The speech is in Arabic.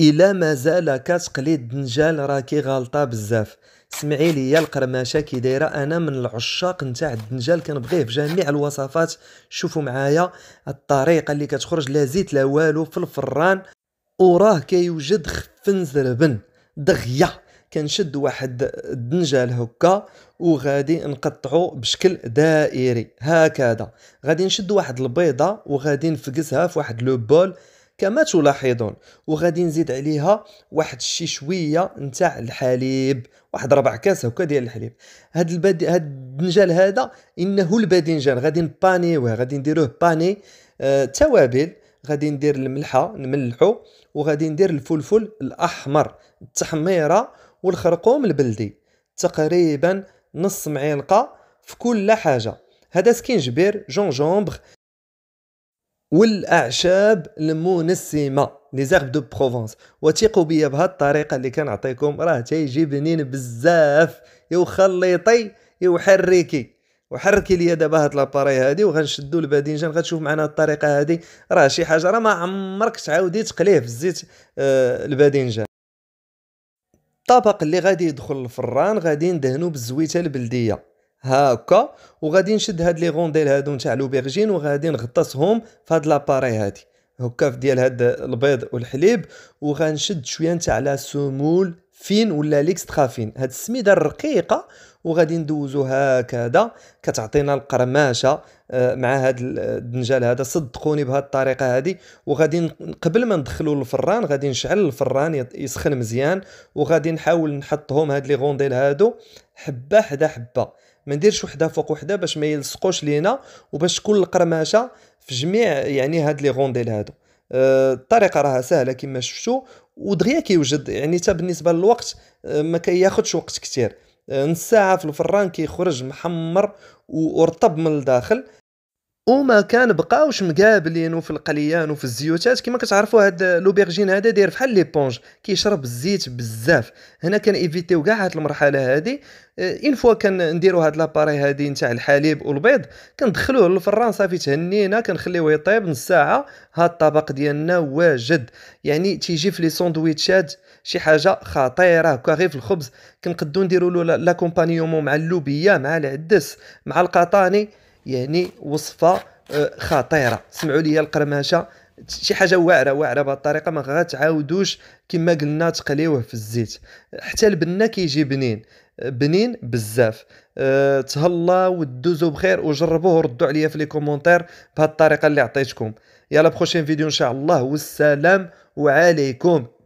الا مازال كتقلي الدنجال راكي غالطه بزاف سمعي ليا القرماشه كي دايره انا من العشاق نتاع الدنجال كنبغيه بجميع الوصفات شوفوا معايا الطريقه اللي كتخرج لا زيت لا والو في الفران وراه كيوجد خفن زربن دغيا كنشد واحد الدنجال هكا وغادي نقطعو بشكل دائري هكذا غادي نشد واحد البيضه وغادي نفقسها في واحد لو بول كما تلاحظون وغادي نزيد عليها واحد الشي شويه نتاع الحليب واحد ربع كاس هكا ديال الحليب هاد البدي... هاد الدنجال هذا انه الباذنجان غادي نبانيوه غادي نديروه باني آه توابل غادي ندير الملحه نملحو وغادي ندير الفلفل الاحمر التحميره والخرقوم البلدي تقريبا نص معلقه في كل حاجه هذا سكينجبير جونجومبر والاعشاب المنسمه لي زيرب دو بروفونس وثيقوا بيا بهاد الطريقه اللي كنعطيكم راه تيجي بنين بزاف يخلطي يحركي وحركي ليا دابا هاد لاباري هادي وغنشدو الباذنجان غتشوف معنا الطريقه هادي راه شي حاجه راه ما عمرك تعاودي تقليه في الزيت آه الباذنجان الطبق اللي غادي يدخل الفران غادي ندهنو بالزويته البلديه هاكا وغادي نشد هاد لي غونديل هادو نتاع لوبيرجين وغادي نغطسهم في هاد لاباري هادي هكا ديال هاد البيض والحليب وغنشد شويه نتاع لا سمول فين ولا فين هاد السميده الرقيقه وغادي ندوزو هكذا كتعطينا القرماشه آه، مع هاد الدنجال هذا صدقوني بهاد الطريقه هادي وغادي قبل ما ندخلو للفران غادي نشعل الفران يسخن مزيان وغادي نحاول نحطهم هاد لي غونديل هادو حبه حدا حبه ما نديرش وحده فوق وحده باش ما يلصقوش لينا وباش تكون القرماشه في جميع يعني هاد لي غونديل هادو الطريقه راها سهله كما شفتوا ودغيا كيوجد يعني حتى بالنسبه للوقت آه، ما كياخذش وقت كثير آه، نص ساعه في الفران كيخرج محمر ورطب من الداخل وما كان بقاوش مقابلين وفي القليان وفي الزيوتات كما كتعرفوا هاد لوبيرجين هذا داير بحال ليبونج كيشرب الزيت بزاف هنا كان ايفيتيو كاع هاد المرحله هادي اين آه، فوا كنديروا هاد لاباري هادي نتاع الحليب والبيض كندخلوه للفران صافي تهنينا كنخليوه يطيب نص ساعه هاد الطبق ديالنا واجد يعني تيجي في لي ساندويتشات شي حاجه خطيره هكا غير في الخبز كنقدو نديروا له لاكومبانيومون مع اللوبيا مع العدس مع القطاني يعني وصفه آه، خطيره سمعوا لي القرمشه شي حاجه واعره واعره بهذه الطريقه ما غتعاودوش كما قلنا تقليوه في الزيت حتى البنه كيجي بنين آه، بنين بزاف أه تهلاو ودوزو بخير وجربوه وردوا عليا في لي كومونتير بهذه الطريقه اللي عطيتكم يلا بروشين فيديو ان شاء الله والسلام وعليكم